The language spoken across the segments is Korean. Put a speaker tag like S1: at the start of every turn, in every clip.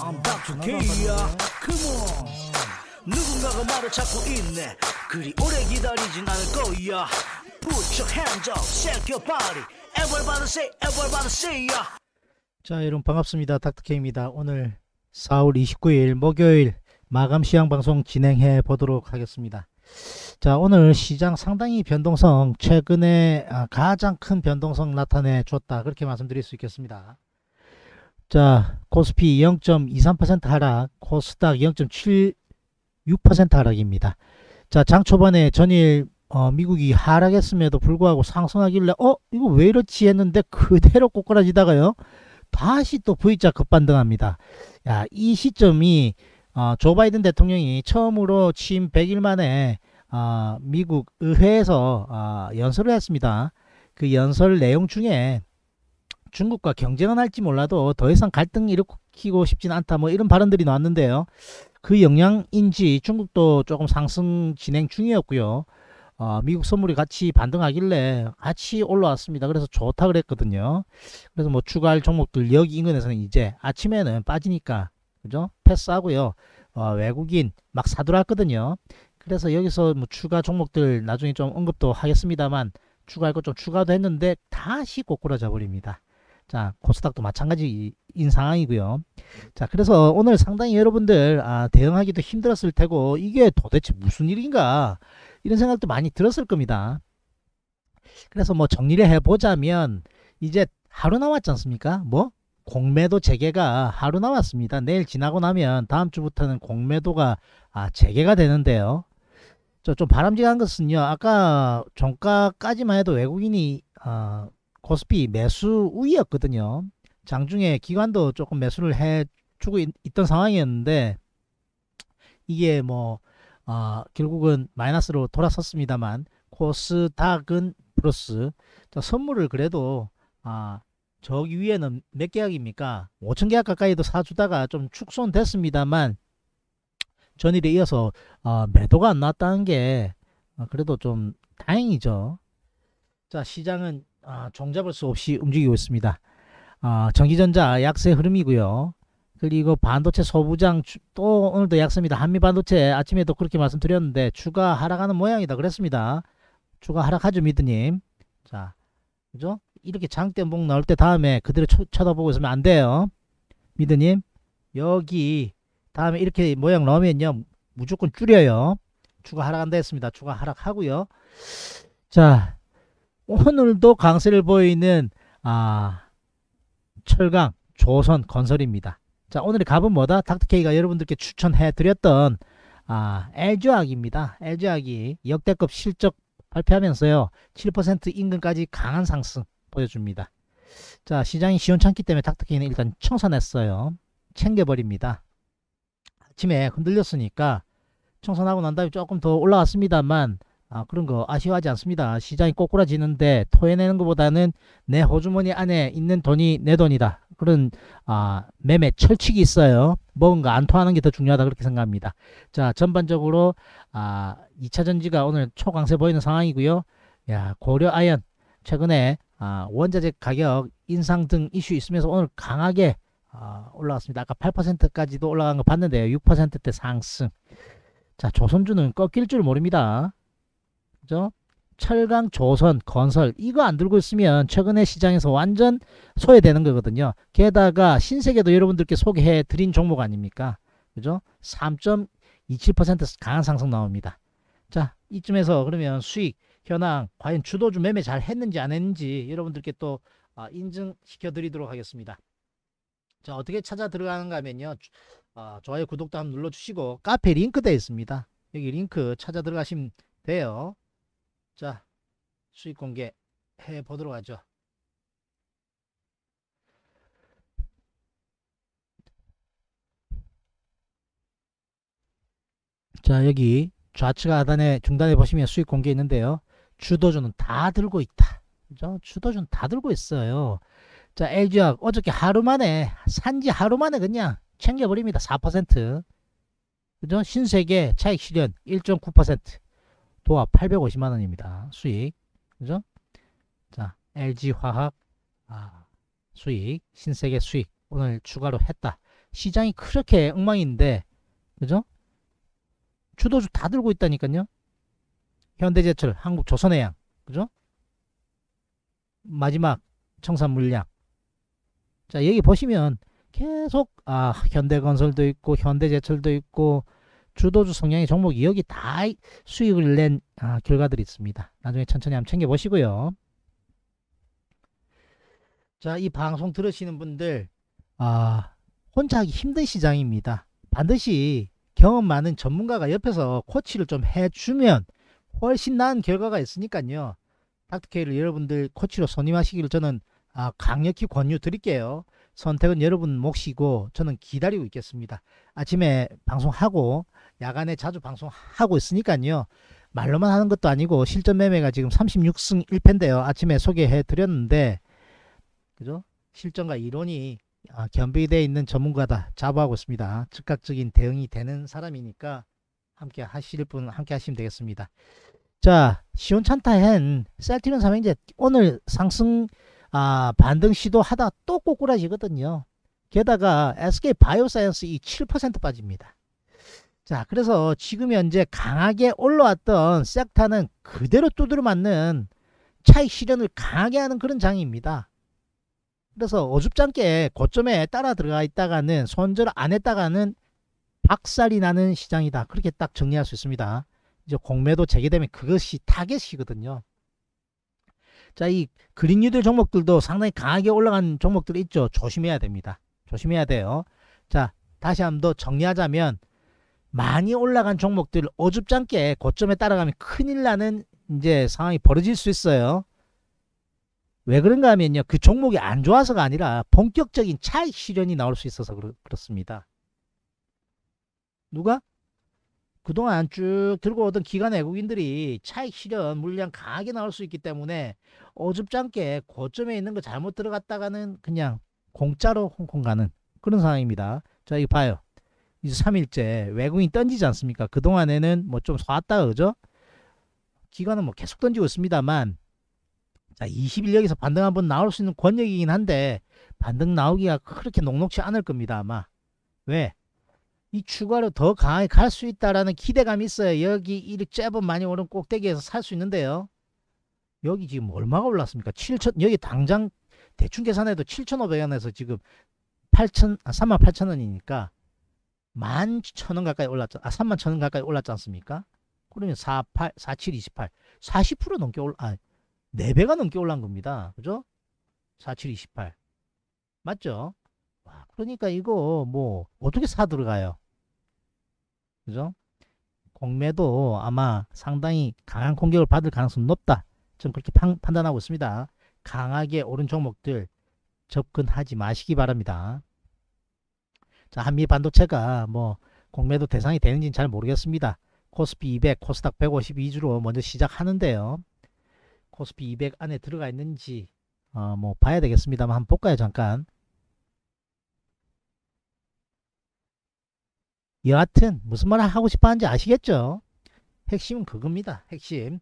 S1: I'm back to k Come on 누군가가 말을 찾고 있네 그리 오래 기다리진 않을 거야 Put your hands up, shake your body Everybody say, everybody say ya 자 여러분 반갑습니다 닥터케입니다 오늘 4월 29일 목요일 마감 시향 방송 진행해 보도록 하겠습니다 자 오늘 시장 상당히 변동성 최근에 아, 가장 큰 변동성 나타내 줬다 그렇게 말씀드릴 수 있겠습니다 자, 코스피 0.23% 하락, 코스닥 0.76% 하락입니다. 자, 장 초반에 전일 어, 미국이 하락했음에도 불구하고 상승하길래 어? 이거 왜 이렇지 했는데 그대로 꼬꾸라지다가요. 다시 또 V자 급반등합니다. 야, 이 시점이 어, 조 바이든 대통령이 처음으로 취임 100일 만에 어, 미국 의회에서 어, 연설을 했습니다. 그 연설 내용 중에 중국과 경쟁은 할지 몰라도 더 이상 갈등 일으키고 싶진 않다 뭐 이런 발언들이 나왔는데요. 그 영향인지 중국도 조금 상승 진행 중이었고요. 어, 미국 선물이 같이 반등하길래 같이 올라왔습니다. 그래서 좋다 그랬거든요. 그래서 뭐 추가할 종목들 여기 인근에서는 이제 아침에는 빠지니까 그죠? 패스하고요. 어, 외국인 막 사들어왔거든요. 그래서 여기서 뭐 추가 종목들 나중에 좀 언급도 하겠습니다만 추가할 것 좀 추가도 했는데 다시 꼬꾸라져 버립니다. 자, 코스닥도 마찬가지인 상황이고요. 자, 그래서 오늘 상당히 여러분들 아, 대응하기도 힘들었을 테고 이게 도대체 무슨 일인가 이런 생각도 많이 들었을 겁니다. 그래서 뭐 정리를 해보자면 이제 하루 남았지 않습니까? 뭐 공매도 재개가 하루 남았습니다. 내일 지나고 나면 다음 주부터는 공매도가 아, 재개가 되는데요. 저 좀 바람직한 것은요. 아까 종가까지만 해도 외국인이 어, 코스피 매수 우위였거든요. 장중에 기관도 조금 매수를 해주고 있, 던 상황이었는데 이게 뭐 어, 결국은 마이너스로 돌아섰습니다만 코스닥은 플러스 선물을 그래도 아 저기 위에는 몇 계약입니까? 5천 계약 가까이도 사주다가 좀 축소됐습니다만 전일에 이어서 어, 매도가 안 났다는 게 아, 그래도 좀 다행이죠. 자 시장은 아, 종잡을 수 없이 움직이고 있습니다. 아, 전기전자 약세 흐름이고요. 그리고 반도체 소부장 또 오늘도 약세입니다. 한미 반도체 아침에도 그렇게 말씀드렸는데 추가 하락하는 모양이다 그랬습니다. 추가 하락하죠 미드님. 자, 그죠? 이렇게 장대봉 나올 때 다음에 그대로 쳐, 쳐다보고 있으면 안 돼요. 미드님 여기 다음에 이렇게 모양 넣으면요 무조건 줄여요. 추가 하락한다 했습니다. 추가 하락하고요. 자 오늘도 강세를 보이는 아 철강 조선 건설입니다. 자 오늘의 값은 뭐다? 닥터케이가 여러분들께 추천해드렸던 아 LG화학입니다. LG화학이 역대급 실적 발표하면서요 7% 인근까지 강한 상승 보여줍니다. 자 시장이 시원찮기 때문에 닥터케이는 일단 청산했어요. 챙겨버립니다. 아침에 흔들렸으니까 청산하고 난 다음에 조금 더 올라왔습니다만 아, 그런 거 아쉬워하지 않습니다. 시장이 꼬꾸라지는데 토해내는 것보다는 내 호주머니 안에 있는 돈이 내 돈이다. 그런 아, 매매 철칙이 있어요. 뭔가 안 토하는 게 더 중요하다 그렇게 생각합니다. 자, 전반적으로 아, 2차 전지가 오늘 초강세 보이는 상황이고요. 야, 고려 아연 최근에 아, 원자재 가격 인상 등 이슈 있으면서 오늘 강하게 아, 올라왔습니다. 아까 8%까지도 올라간 거 봤는데요. 6%대 상승. 자, 조선주는 꺾일 줄 모릅니다. 그죠? 철강 조선 건설 이거 안 들고 있으면 최근에 시장에서 완전 소외되는 거거든요. 게다가 신세계도 여러분들께 소개해 드린 종목 아닙니까? 그죠? 3.27% 강한 상승 나옵니다. 자, 이쯤에서 그러면 수익 현황 과연 주도주 매매 잘 했는지 안 했는지 여러분들께 또 아, 인증시켜 드리도록 하겠습니다. 자, 어떻게 찾아 들어가는가 하면요. 아, 좋아요, 구독도 한번 눌러주시고 카페 링크 되어 있습니다. 여기 링크 찾아 들어가시면 돼요. 자, 수익 공개 해 보도록 하죠. 자, 여기 좌측 하단에 중단해 보시면 수익 공개 있는데요. 주도주는 다 들고 있다. 그죠? 주도주는 다 들고 있어요. 자, LG화학 어저께 하루 만에 산지 하루 만에 그냥 챙겨버립니다. 4%. 그죠? 신세계 차익 실현 1.9%. 도합 850만 원입니다. 수익. 그죠? 자, LG 화학 아, 수익, 신세계 수익 오늘 추가로 했다. 시장이 그렇게 엉망인데. 그죠? 주도주 다 들고 있다니까요. 현대제철, 한국조선해양. 그죠? 마지막 청산물량. 자, 여기 보시면 계속 아, 현대건설도 있고 현대제철도 있고 주도주 성향의 종목 2억이 다 수익을 낸 아, 결과들이 있습니다. 나중에 천천히 한번 챙겨보시고요. 자, 이 방송 들으시는 분들 아, 혼자 하기 힘든 시장입니다. 반드시 경험 많은 전문가가 옆에서 코치를 좀 해주면 훨씬 나은 결과가 있으니까요. 닥터케이를 여러분들 코치로 선임하시기를 저는 아, 강력히 권유 드릴게요. 선택은 여러분 몫이고 저는 기다리고 있겠습니다. 아침에 방송하고 야간에 자주 방송하고 있으니까요. 말로만 하는 것도 아니고 실전 매매가 지금 36승 1패인데요. 아침에 소개해 드렸는데 그죠? 실전과 이론이 아, 겸비되어 있는 전문가다. 자부하고 있습니다. 즉각적인 대응이 되는 사람이니까 함께 하실 분 함께 하시면 되겠습니다. 자, 시온찬타헨 셀티론 삼행제 오늘 상승 아, 반등 시도하다 또 꼬꾸라지거든요. 게다가 SK 바이오사이언스 이 7% 빠집니다. 자, 그래서 지금 현재 강하게 올라왔던 섹터는 그대로 두드려 맞는 차익 실현을 강하게 하는 그런 장입니다. 그래서 어줍잖게 고점에 따라 들어가 있다가는 손절 안 했다가는 박살이 나는 시장이다. 그렇게 딱 정리할 수 있습니다. 이제 공매도 재개되면 그것이 타겟이거든요. 자, 이 그린 유들 종목들도 상당히 강하게 올라간 종목들이 있죠. 조심해야 됩니다. 조심해야 돼요. 자, 다시 한번 더 정리하자면 많이 올라간 종목들 어줍지않게 고점에 따라가면 큰일 나는 이제 상황이 벌어질 수 있어요. 왜 그런가 하면요. 그 종목이 안 좋아서가 아니라 본격적인 차익 실현이 나올 수 있어서 그렇습니다. 누가 그동안 쭉 들고 오던 기관 외국인들이 차익 실현 물량 강하게 나올 수 있기 때문에 어줍지않게 고점에 있는 거 잘못 들어갔다가는 그냥 공짜로 홍콩 가는 그런 상황입니다. 자, 이거 봐요. 이제 3일째 외국인 던지지 않습니까? 그동안에는 뭐좀쏘왔다가 그죠? 기관은 뭐 계속 던지고 있습니다만 자, 21역에서 반등 한번 나올 수 있는 권역이긴 한데 반등 나오기가 그렇게 녹록치 않을 겁니다, 아마. 왜? 이 추가로 더 강하게 갈 수 있다라는 기대감이 있어요. 여기 이렇게 짧은 많이 오른 꼭대기에서 살 수 있는데요. 여기 지금 얼마가 올랐습니까? 7천 여기 당장 대충 계산해도 7,500원에서 지금 8천 아, 38,000원이니까 11,000원 가까이 올랐죠. 아 31,000원 가까이 올랐지 않습니까? 그러면 48 47 28 40% 넘게 올 아, 4배가 넘게 올란 겁니다. 그죠? 47 28 맞죠? 그러니까 이거 뭐 어떻게 사 들어가요? 그죠? 공매도 아마 상당히 강한 공격을 받을 가능성이 높다. 저는 그렇게 판, 단하고 있습니다. 강하게 오른 종목들 접근하지 마시기 바랍니다. 자, 한미 반도체가 뭐 공매도 대상이 되는지는 잘 모르겠습니다. 코스피 200, 코스닥 152주로 먼저 시작하는데요. 코스피 200 안에 들어가 있는지 어, 뭐 봐야 되겠습니다만 한번 볼까요 잠깐 여하튼 무슨 말을 하고 싶어 하는지 아시겠죠? 핵심은 그겁니다. 핵심.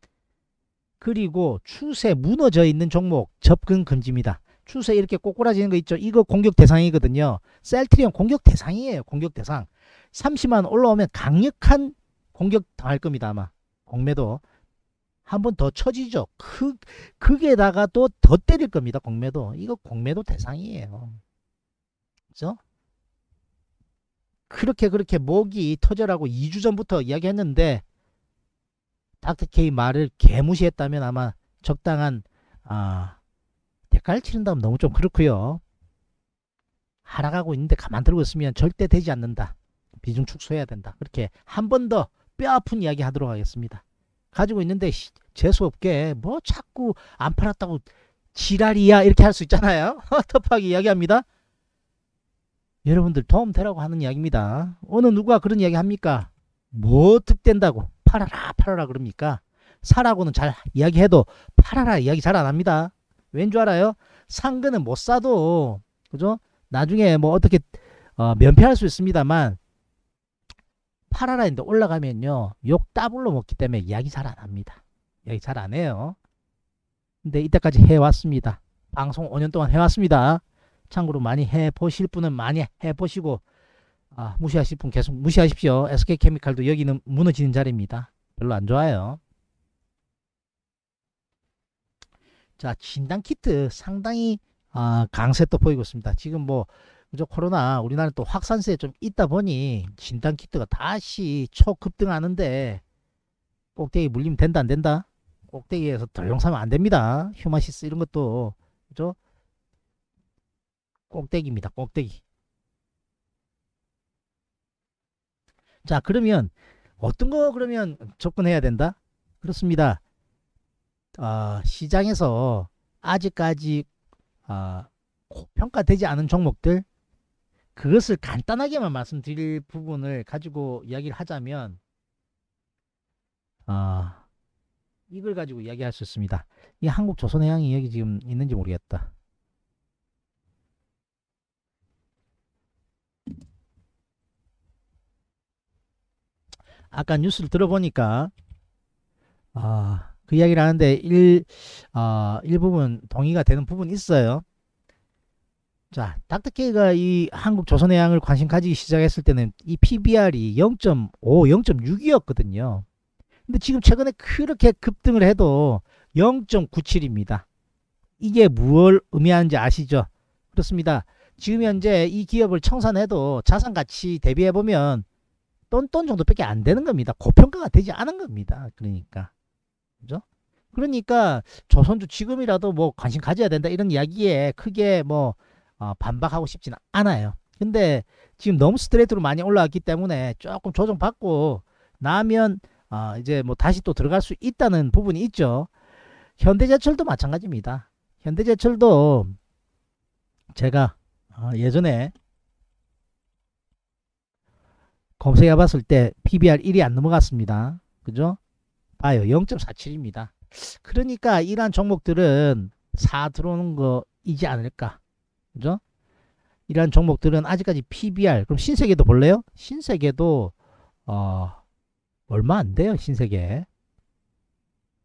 S1: 그리고 추세 무너져 있는 종목 접근 금지입니다. 추세 이렇게 꼬꾸라지는 거 있죠. 이거 공격 대상이거든요. 셀트리온 공격 대상이에요. 공격 대상. 30만 올라오면 강력한 공격 당할 겁니다. 아마. 공매도. 한 번 더 쳐지죠. 그, 그게다가또 더 때릴 겁니다. 공매도. 이거 공매도 대상이에요. 그죠? 그렇게 그렇게 목이 터져라고 2주 전부터 이야기했는데 닥터 K 말을 개무시했다면 아마 적당한 아, 대가를 치른다면 너무 좀 그렇고요. 하락하고 있는데 가만 들고 있으면 절대 되지 않는다. 비중 축소해야 된다. 그렇게 한 번 더 뼈아픈 이야기 하도록 하겠습니다. 가지고 있는데 재수없게 뭐 자꾸 안 팔았다고 지랄이야 이렇게 할 수 있잖아요. 터프하게 이야기합니다. 여러분들 도움되라고 하는 이야기입니다. 어느 누가 그런 이야기 합니까? 뭐 득된다고 팔아라 팔아라 그럽니까? 사라고는 잘 이야기해도 팔아라 이야기 잘 안 합니다. 왠 줄 알아요? 산 거는 못 사도 그죠? 나중에 뭐 어떻게 어, 면피할 수 있습니다만 팔아라 인데 올라가면요 욕 따블로 먹기 때문에 이야기 잘 안 합니다. 이야기 잘 안 해요. 근데 이때까지 해왔습니다. 방송 5년 동안 해왔습니다. 참고로 많이 해보실 분은 많이 해보시고 아, 무시하실 분 계속 무시하십시오. SK케미칼도 여기는 무너지는 자리입니다. 별로 안 좋아요. 자 진단키트 상당히 아, 강세 또 보이고 있습니다. 지금 뭐 그죠 코로나 우리나라 또 확산세 좀 있다 보니 진단키트가 다시 초급등하는데 꼭대기 물리면 된다 안 된다? 꼭대기에서 덜렁 사면 안 됩니다. 휴마시스 이런 것도 그죠? 꼭대기입니다. 꼭대기. 자 그러면 어떤 거 그러면 접근해야 된다? 그렇습니다. 어, 시장에서 아직까지 어, 평가되지 않은 종목들 그것을 간단하게만 말씀드릴 부분을 가지고 이야기를 하자면 어, 이걸 가지고 이야기할 수 있습니다. 이 한국조선해양이 여기 지금 있는지 모르겠다. 아까 뉴스를 들어보니까 아, 그 이야기를 하는데 일, 아, 일부분 동의가 되는 부분이 있어요. 자, 닥터케이가 이 한국 조선의양을 관심 가지기 시작했을 때는 이 PBR이 0.5, 0.6이었거든요. 근데 지금 최근에 그렇게 급등을 해도 0.97입니다. 이게 무엇을 의미하는지 아시죠? 그렇습니다. 지금 현재 이 기업을 청산해도 자산 가치 대비해 보면 돈돈 정도밖에 안 되는 겁니다. 고평가가 되지 않은 겁니다. 그러니까. 그죠? 그러니까 조선주 지금이라도 뭐 관심 가져야 된다 이런 이야기에 크게 뭐 어, 반박하고 싶지는 않아요. 근데 지금 너무 스트레이트로 많이 올라왔기 때문에 조금 조정받고 나면 어, 이제 뭐 다시 또 들어갈 수 있다는 부분이 있죠. 현대제철도 마찬가지입니다. 현대제철도 제가 어, 예전에 검색해 봤을 때 PBR 1이 안 넘어갔습니다. 그죠? 봐요. 0.47입니다. 그러니까 이러한 종목들은 4 들어오는 거이지 않을까. 그죠? 이러한 종목들은 아직까지 PBR 그럼 신세계도 볼래요? 신세계도 어 얼마 안 돼요. 신세계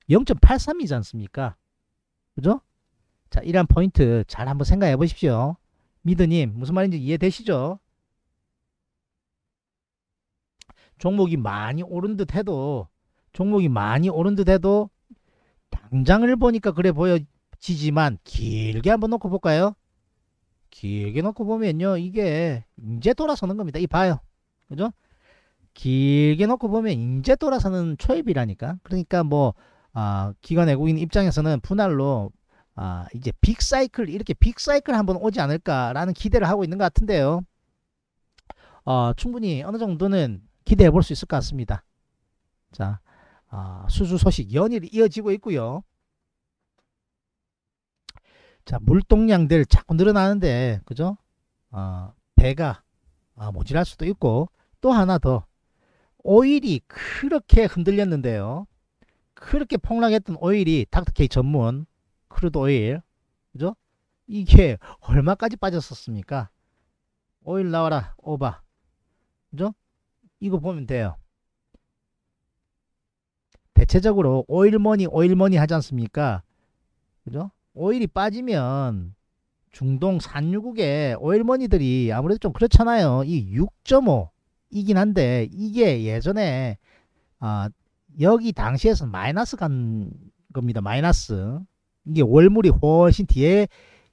S1: 0.83이지 않습니까? 그죠? 자 이러한 포인트 잘 한번 생각해 보십시오. 미드님 무슨 말인지 이해되시죠? 종목이 많이 오른 듯 해도 종목이 많이 오른 듯 해도 당장을 보니까 그래 보여지지만 길게 한번 놓고 볼까요? 길게 놓고 보면요. 이게 이제 돌아서는 겁니다. 이 봐요. 그죠? 길게 놓고 보면 이제 돌아서는 초입이라니까. 그러니까 뭐 아, 기관 외국인 입장에서는 분할로 아, 이제 빅사이클 이렇게 빅사이클 한번 오지 않을까라는 기대를 하고 있는 것 같은데요. 어, 충분히 어느 정도는 기대해 볼 수 있을 것 같습니다. 자, 아, 수주 소식 연일 이어지고 있고요. 자, 물동량들 자꾸 늘어나는데, 그죠? 아, 배가 아, 모질할 수도 있고, 또 하나 더. 오일이 그렇게 흔들렸는데요. 그렇게 폭락했던 오일이 닥터케이 전문 크루드 오일, 그죠? 이게 얼마까지 빠졌었습니까? 오일 나와라, 오바. 그죠? 이거 보면 돼요. 대체적으로 오일머니 오일머니 하지 않습니까? 그죠? 오일이 빠지면 중동 산유국의 오일머니들이 아무래도 좀 그렇잖아요. 이 6.5이긴 한데 이게 예전에 아, 여기 당시에서 마이너스 간 겁니다. 마이너스. 이게 월물이 훨씬 뒤에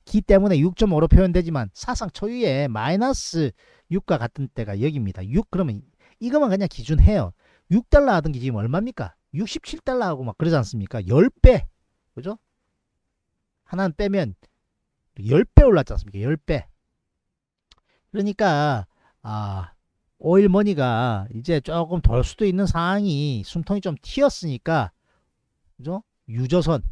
S1: 기 때문에 6.5로 표현되지만 사상 초유의 마이너스 6과 같은 때가 여기입니다. 6 그러면 이것만 그냥 기준해요. 6달러 하던 게 지금 얼마입니까? 67달러 하고 막 그러지 않습니까? 10배. 그죠? 하나는 빼면 10배 올랐지 않습니까? 10배. 그러니까 아 오일머니가 이제 조금 덜 수도 있는 상황이 숨통이 좀 튀었으니까 그죠? 유조선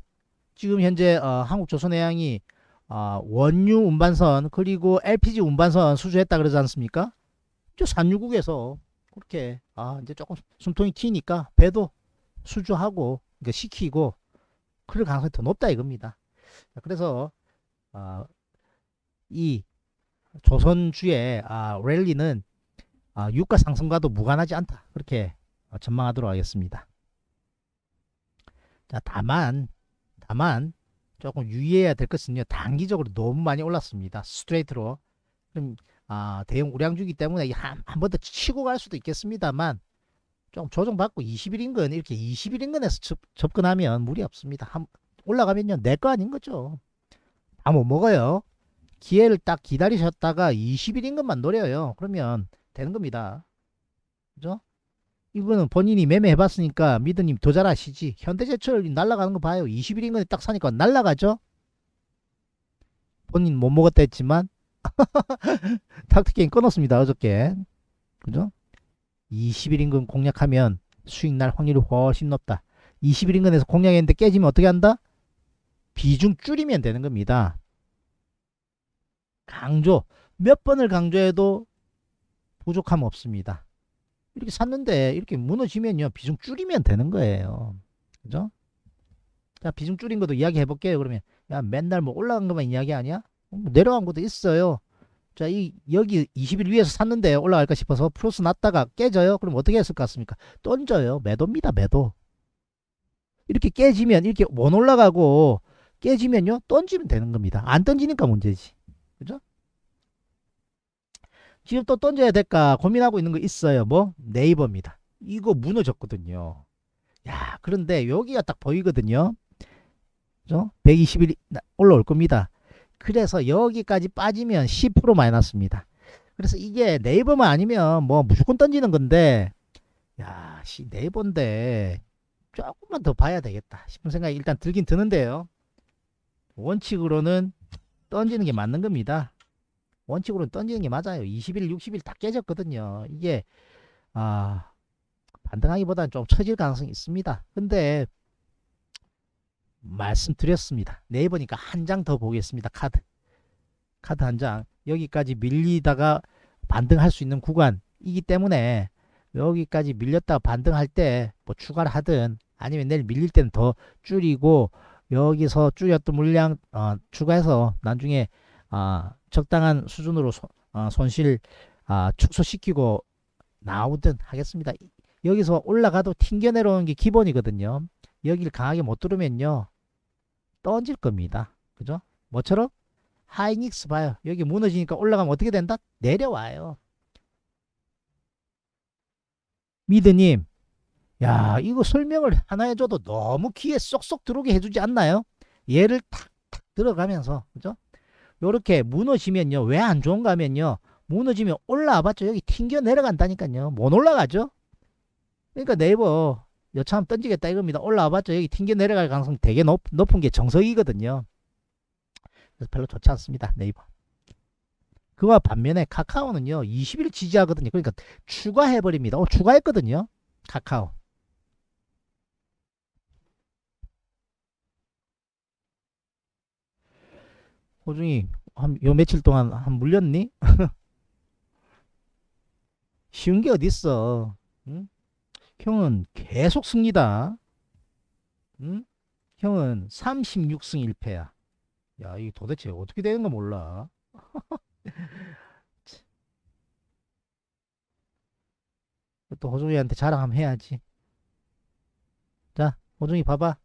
S1: 지금 현재 어, 한국조선해양이 어, 원유 운반선 그리고 LPG 운반선 수주했다 그러지 않습니까? 저 산유국에서 그렇게 아 이제 조금 숨통이 튀니까 배도 수주하고 그러니까 식히고 그럴 가능성이 더 높다 이겁니다. 그래서 어, 이 조선주의 아, 랠리는 아, 유가 상승과도 무관하지 않다 그렇게 전망하도록 하겠습니다. 자, 다만 다만 조금 유의해야 될 것은요 단기적으로 너무 많이 올랐습니다. 스트레이트로 그럼 아, 대형 우량주기 때문에 한 번 더 치고 갈 수도 있겠습니다만 좀 조정받고 20일 인근 이렇게 20일 인근에서 접, 근하면 무리 없습니다. 한, 올라가면요 내 거 아닌 거죠. 다못 먹어요. 기회를 딱 기다리셨다가 20일 인근만 노려요. 그러면 되는 겁니다. 그죠? 이거는 본인이 매매해봤으니까 미드님 더잘 아시지. 현대제철 날라가는 거 봐요. 20일 인근에 딱 사니까 날라가죠. 본인 못 먹었다 했지만 닥터게임 끊었습니다. 어저께. 그죠? 2 1 인근 공략하면 수익 날 확률이 훨씬 높다. 2 1 인근에서 공략했는데 깨지면 어떻게 한다? 비중 줄이면 되는 겁니다. 강조. 몇 번을 강조해도 부족함 없습니다. 이렇게 샀는데 이렇게 무너지면요. 비중 줄이면 되는 거예요. 그죠? 자, 비중 줄인 것도 이야기해 볼게요. 그러면 야, 맨날 뭐 올라간 것만 이야기 아니야? 음, 내려간 것도 있어요. 자, 이 여기 20일 위에서 샀는데 올라갈까 싶어서 플러스 났다가 깨져요. 그럼 어떻게 했을 것 같습니까? 던져요. 매도입니다. 매도. 이렇게 깨지면 이렇게 못 올라가고 깨지면요. 던지면 되는 겁니다. 안 던지니까 문제지. 그죠? 지금 또 던져야 될까 고민하고 있는 거 있어요. 뭐? 네이버입니다. 이거 무너졌거든요. 야, 그런데 여기가 딱 보이거든요. 그죠? 1 2 0일 올라올 겁니다. 그래서 여기까지 빠지면 10% 마이너스입니다. 그래서 이게 네이버만 아니면 뭐 무조건 던지는 건데 야, 씨 네이버인데 조금만 더 봐야 되겠다 싶은 생각이 일단 들긴 드는데요. 원칙으로는 던지는 게 맞는 겁니다. 원칙으로는 던지는 게 맞아요. 20일, 60일 다 깨졌거든요. 이게 아 반등하기보다는 좀 처질 가능성이 있습니다. 근데 말씀드렸습니다. 네이버니까 한 장 더 보겠습니다. 카드. 카드 한 장. 여기까지 밀리다가 반등할 수 있는 구간이기 때문에 여기까지 밀렸다가 반등할 때 뭐 추가를 하든 아니면 내일 밀릴 때는 더 줄이고 여기서 줄였던 물량 어, 추가해서 나중에 어, 적당한 수준으로 소, 어, 손실 어, 축소시키고 나오든 하겠습니다. 여기서 올라가도 튕겨 내려오는 게 기본이거든요. 여기를 강하게 못 들으면요. 던질 겁니다. 그죠? 뭐처럼? 하이닉스 봐요. 여기 무너지니까 올라가면 어떻게 된다? 내려와요. 미드님, 야, 이거 설명을 하나 해줘도 너무 귀에 쏙쏙 들어오게 해주지 않나요? 얘를 탁탁 들어가면서, 그죠? 요렇게 무너지면요. 왜 안 좋은가 하면요. 무너지면 올라와 봤죠. 여기 튕겨 내려간다니까요. 못 올라가죠? 그러니까 네이버 여참 던지겠다 이겁니다. 올라와봤죠 여기 튕겨 내려갈 가능성이 되게 높, 높은 게 정석이거든요. 그래서 별로 좋지 않습니다. 네이버. 그와 반면에 카카오는요. 20일 지지하거든요. 그러니까 추가해버립니다. 어, 추가했거든요. 카카오. 호중이 한요 며칠 동안 한 물렸니? 쉬운 게 어딨어. 응? 형은 계속 승리다. 응? 형은 36승 1패야. 야, 이게 도대체 어떻게 되는 거 몰라. 또 호중이한테 자랑함 해야지. 자, 호중이 봐봐.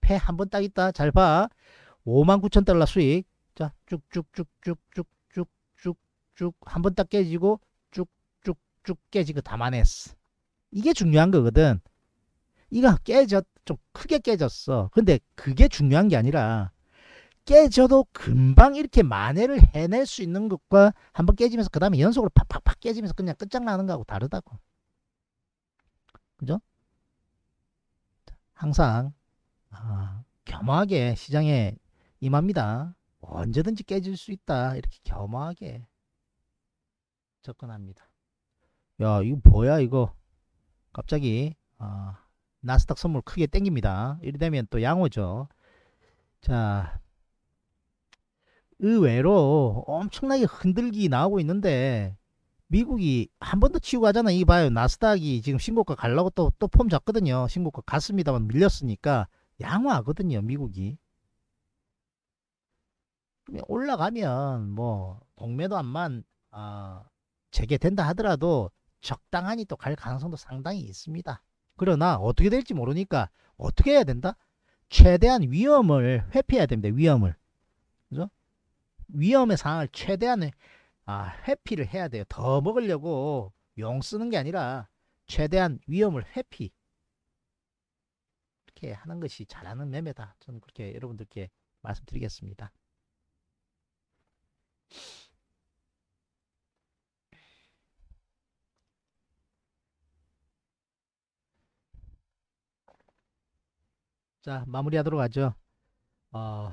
S1: 패 한 번 딱 있다. 잘 봐. 59,000달러 수익. 자, 쭉쭉쭉쭉쭉쭉쭉한 번 딱 깨지고 쭉쭉쭉 깨지고 담아냈어 이게 중요한 거거든. 이거 깨졌, 좀 크게 깨졌어. 근데 그게 중요한 게 아니라 깨져도 금방 이렇게 만회를 해낼 수 있는 것과 한번 깨지면서 그 다음에 연속으로 팍팍팍 깨지면서 그냥 끝장나는 거하고 다르다고. 그죠? 항상 아, 겸허하게 시장에 임합니다. 언제든지 깨질 수 있다. 이렇게 겸허하게 접근합니다. 야 이거 뭐야 이거 갑자기 어, 나스닥 선물 크게 땡깁니다. 이러되면 또 양호죠. 자 의외로 엄청나게 흔들기 나오고 있는데 미국이 한 번 더 치고 가잖아. 이 봐요. 나스닥이 지금 신고가 갈라고 또 또 폼 잡거든요. 신고가 갔습니다만 밀렸으니까 양호하거든요. 미국이. 올라가면 뭐 동매도 안만 어, 아, 재개된다 하더라도 적당하니 또 갈 가능성도 상당히 있습니다. 그러나 어떻게 될지 모르니까 어떻게 해야 된다? 최대한 위험을 회피해야 됩니다. 위험을. 그죠? 위험의 상황을 최대한 아, 회피를 해야 돼요. 더 먹으려고 용 쓰는 게 아니라 최대한 위험을 회피. 이렇게 하는 것이 잘하는 매매다. 저는 그렇게 여러분들께 말씀드리겠습니다. 자 마무리하도록 하죠. 어,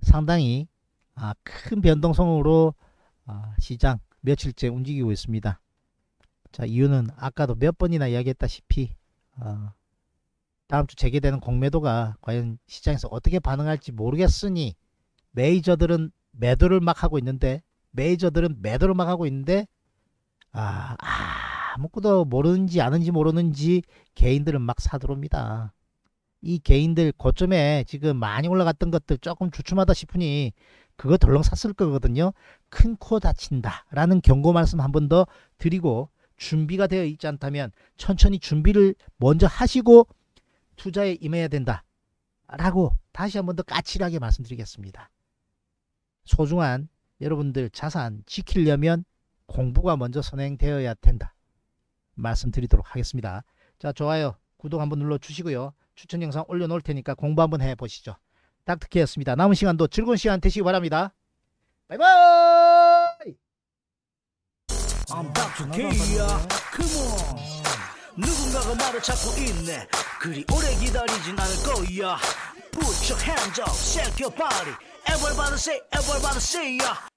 S1: 상당히 아, 큰 변동성으로 아, 시장 며칠째 움직이고 있습니다. 자 이유는 아까도 몇 번이나 이야기했다시피 어, 다음 주 재개되는 공매도가 과연 시장에서 어떻게 반응할지 모르겠으니 메이저들은 매도를 막 하고 있는데 메이저들은 매도를 막 하고 있는데 아, 아무것도 모르는지 아는지 모르는지 개인들은 막 사들어옵니다. 이 개인들 고점에 지금 많이 올라갔던 것들 조금 주춤하다 싶으니 그거 덜렁 샀을 거거든요. 큰 코 다친다 라는 경고 말씀 한 번 더 드리고 준비가 되어 있지 않다면 천천히 준비를 먼저 하시고 투자에 임해야 된다 라고 다시 한 번 더 까칠하게 말씀드리겠습니다. 소중한 여러분들 자산 지키려면 공부가 먼저 선행되어야 된다 말씀드리도록 하겠습니다. 자 좋아요 구독 한 번 눌러주시고요. 추천 영상 올려놓을 테니까 공부 한번 해보시죠. 닥터키였습니다. 남은 시간도 즐거운 시간 되시기 바랍니다. 바이바이! I'm 닥터키 Come on. 누군가가 말을 찾고 있네. 그리 오래 기다리진 않을 거야. Put your hands up, shake your body. Everybody say, everybody say, yeah.